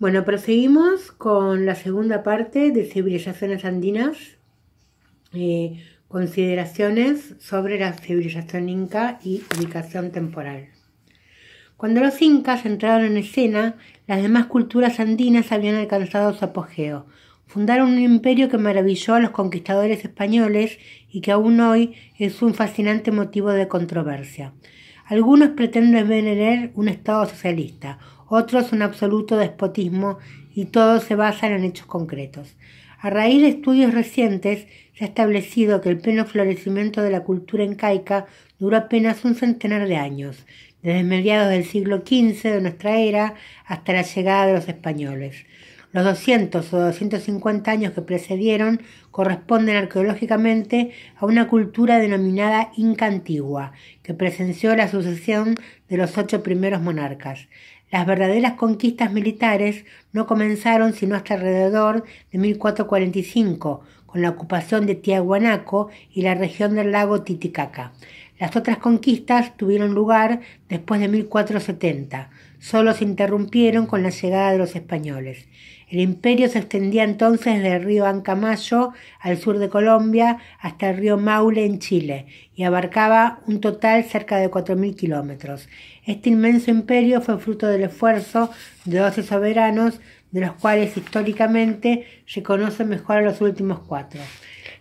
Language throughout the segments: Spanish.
Bueno, proseguimos con la segunda parte de civilizaciones andinas, eh, consideraciones sobre la civilización inca y ubicación temporal. Cuando los incas entraron en escena, las demás culturas andinas habían alcanzado su apogeo. Fundaron un imperio que maravilló a los conquistadores españoles y que aún hoy es un fascinante motivo de controversia. Algunos pretenden venerar un Estado socialista, otros un absoluto despotismo y todos se basan en hechos concretos. A raíz de estudios recientes, se ha establecido que el pleno florecimiento de la cultura incaica duró apenas un centenar de años, desde mediados del siglo XV de nuestra era hasta la llegada de los españoles. Los 200 o 250 años que precedieron corresponden arqueológicamente a una cultura denominada Inca Antigua, que presenció la sucesión de los ocho primeros monarcas. Las verdaderas conquistas militares no comenzaron sino hasta alrededor de 1445, con la ocupación de Tiahuanaco y la región del lago Titicaca. Las otras conquistas tuvieron lugar después de 1470 solo se interrumpieron con la llegada de los españoles. El imperio se extendía entonces desde el río Ancamayo al sur de Colombia hasta el río Maule en Chile y abarcaba un total cerca de 4.000 kilómetros. Este inmenso imperio fue fruto del esfuerzo de doce soberanos, de los cuales históricamente se conocen mejor los últimos cuatro.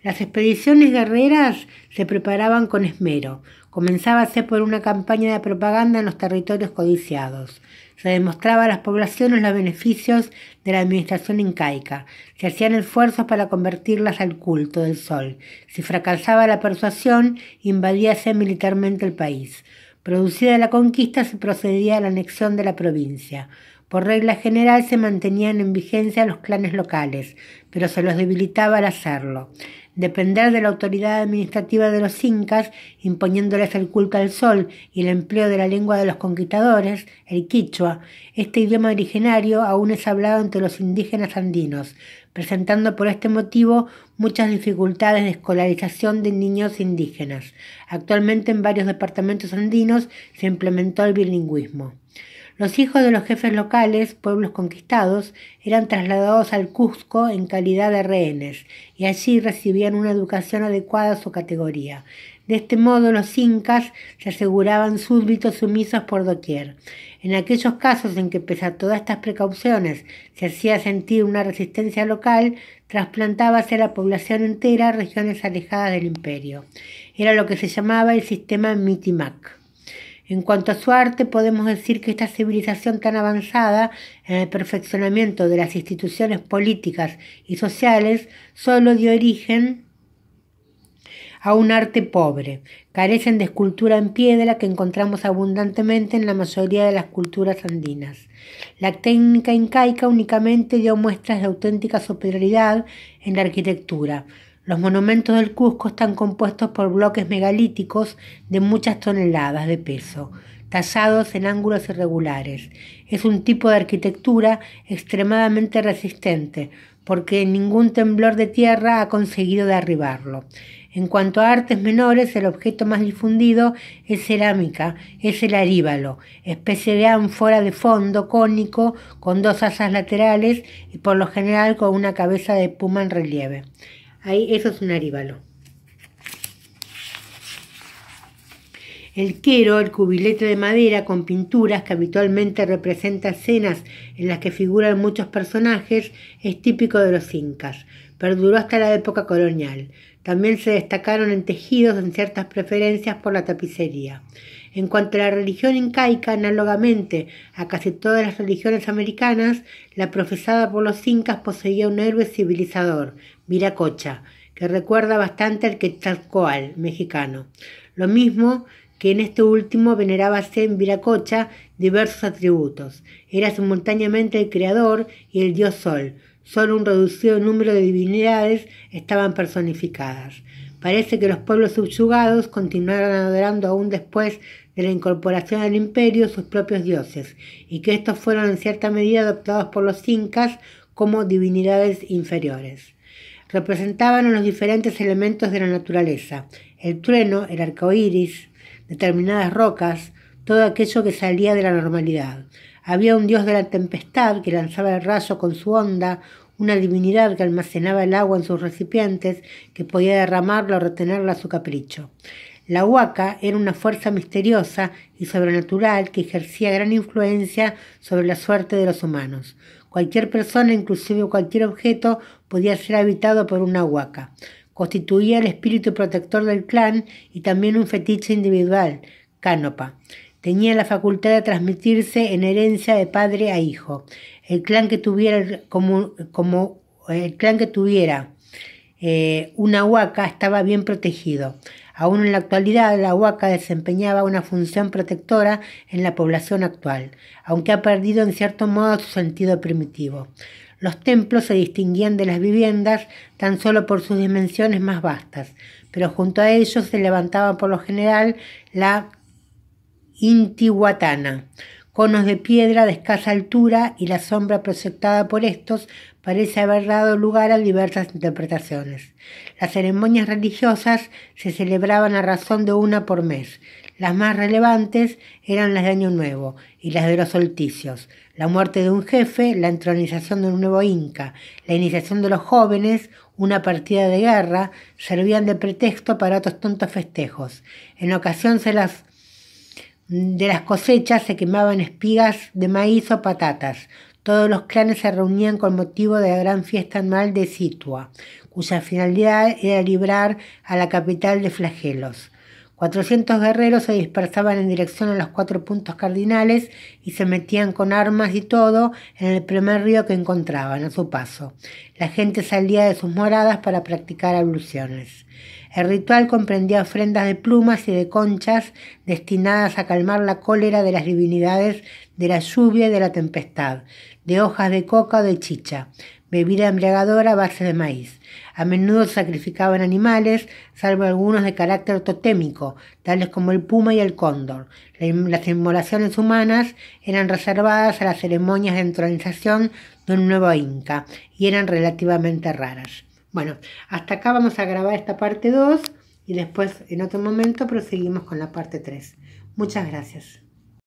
Las expediciones guerreras se preparaban con esmero. Comenzábase por una campaña de propaganda en los territorios codiciados. Se demostraba a las poblaciones los beneficios de la administración incaica. Se hacían esfuerzos para convertirlas al culto del sol. Si fracasaba la persuasión, invadíase militarmente el país. Producida la conquista, se procedía a la anexión de la provincia. Por regla general se mantenían en vigencia los clanes locales, pero se los debilitaba al hacerlo. Depender de la autoridad administrativa de los incas, imponiéndoles el culto al sol y el empleo de la lengua de los conquistadores, el quichua, este idioma originario aún es hablado entre los indígenas andinos, presentando por este motivo muchas dificultades de escolarización de niños indígenas. Actualmente en varios departamentos andinos se implementó el bilingüismo. Los hijos de los jefes locales, pueblos conquistados, eran trasladados al Cusco en calidad de rehenes y allí recibían una educación adecuada a su categoría. De este modo los incas se aseguraban súbditos sumisos por doquier. En aquellos casos en que, pese a todas estas precauciones, se hacía sentir una resistencia local, trasplantaba hacia la población entera a regiones alejadas del imperio. Era lo que se llamaba el sistema Mitimac. En cuanto a su arte, podemos decir que esta civilización tan avanzada en el perfeccionamiento de las instituciones políticas y sociales solo dio origen a un arte pobre. Carecen de escultura en piedra que encontramos abundantemente en la mayoría de las culturas andinas. La técnica incaica únicamente dio muestras de auténtica superioridad en la arquitectura, los monumentos del Cusco están compuestos por bloques megalíticos de muchas toneladas de peso, tallados en ángulos irregulares. Es un tipo de arquitectura extremadamente resistente, porque ningún temblor de tierra ha conseguido derribarlo. En cuanto a artes menores, el objeto más difundido es cerámica, es el aríbalo, especie de ánfora de fondo cónico con dos asas laterales y por lo general con una cabeza de puma en relieve. Ahí, eso es un aríbalo. El quero, el cubilete de madera con pinturas que habitualmente representa escenas en las que figuran muchos personajes, es típico de los incas. Perduró hasta la época colonial. También se destacaron en tejidos en ciertas preferencias por la tapicería. En cuanto a la religión incaica, análogamente a casi todas las religiones americanas, la profesada por los incas poseía un héroe civilizador, Viracocha, que recuerda bastante al Quetzalcoatl mexicano. Lo mismo que en este último venerábase en Viracocha diversos atributos. Era simultáneamente el creador y el dios sol. Solo un reducido número de divinidades estaban personificadas. Parece que los pueblos subyugados continuaron adorando aún después de la incorporación al imperio sus propios dioses, y que estos fueron en cierta medida adoptados por los incas como divinidades inferiores. Representaban los diferentes elementos de la naturaleza: el trueno, el arco iris, determinadas rocas, todo aquello que salía de la normalidad. Había un dios de la tempestad que lanzaba el rayo con su onda, una divinidad que almacenaba el agua en sus recipientes, que podía derramarla o retenerla a su capricho. La Huaca era una fuerza misteriosa y sobrenatural que ejercía gran influencia sobre la suerte de los humanos. Cualquier persona, inclusive cualquier objeto, podía ser habitado por una Huaca. Constituía el espíritu protector del clan y también un fetiche individual, canopa tenía la facultad de transmitirse en herencia de padre a hijo. El clan que tuviera como, eh, el clan que tuviera eh, una huaca estaba bien protegido. Aún en la actualidad, la huaca desempeñaba una función protectora en la población actual, aunque ha perdido en cierto modo su sentido primitivo. Los templos se distinguían de las viviendas tan solo por sus dimensiones más vastas, pero junto a ellos se levantaba por lo general la Intihuatana. Conos de piedra de escasa altura y la sombra proyectada por estos parece haber dado lugar a diversas interpretaciones. Las ceremonias religiosas se celebraban a razón de una por mes. Las más relevantes eran las de Año Nuevo y las de los solsticios, la muerte de un jefe, la entronización de un nuevo inca, la iniciación de los jóvenes, una partida de guerra, servían de pretexto para otros tontos festejos. En ocasión se las de las cosechas se quemaban espigas de maíz o patatas. Todos los clanes se reunían con motivo de la gran fiesta anual de Situa, cuya finalidad era librar a la capital de flagelos. 400 guerreros se dispersaban en dirección a los cuatro puntos cardinales y se metían con armas y todo en el primer río que encontraban a su paso. La gente salía de sus moradas para practicar abluciones. El ritual comprendía ofrendas de plumas y de conchas destinadas a calmar la cólera de las divinidades de la lluvia y de la tempestad, de hojas de coca o de chicha, bebida embriagadora a base de maíz. A menudo sacrificaban animales, salvo algunos de carácter totémico, tales como el puma y el cóndor. Las inmolaciones humanas eran reservadas a las ceremonias de entronización de un nuevo inca y eran relativamente raras. Bueno, hasta acá vamos a grabar esta parte 2 y después en otro momento proseguimos con la parte 3. Muchas gracias.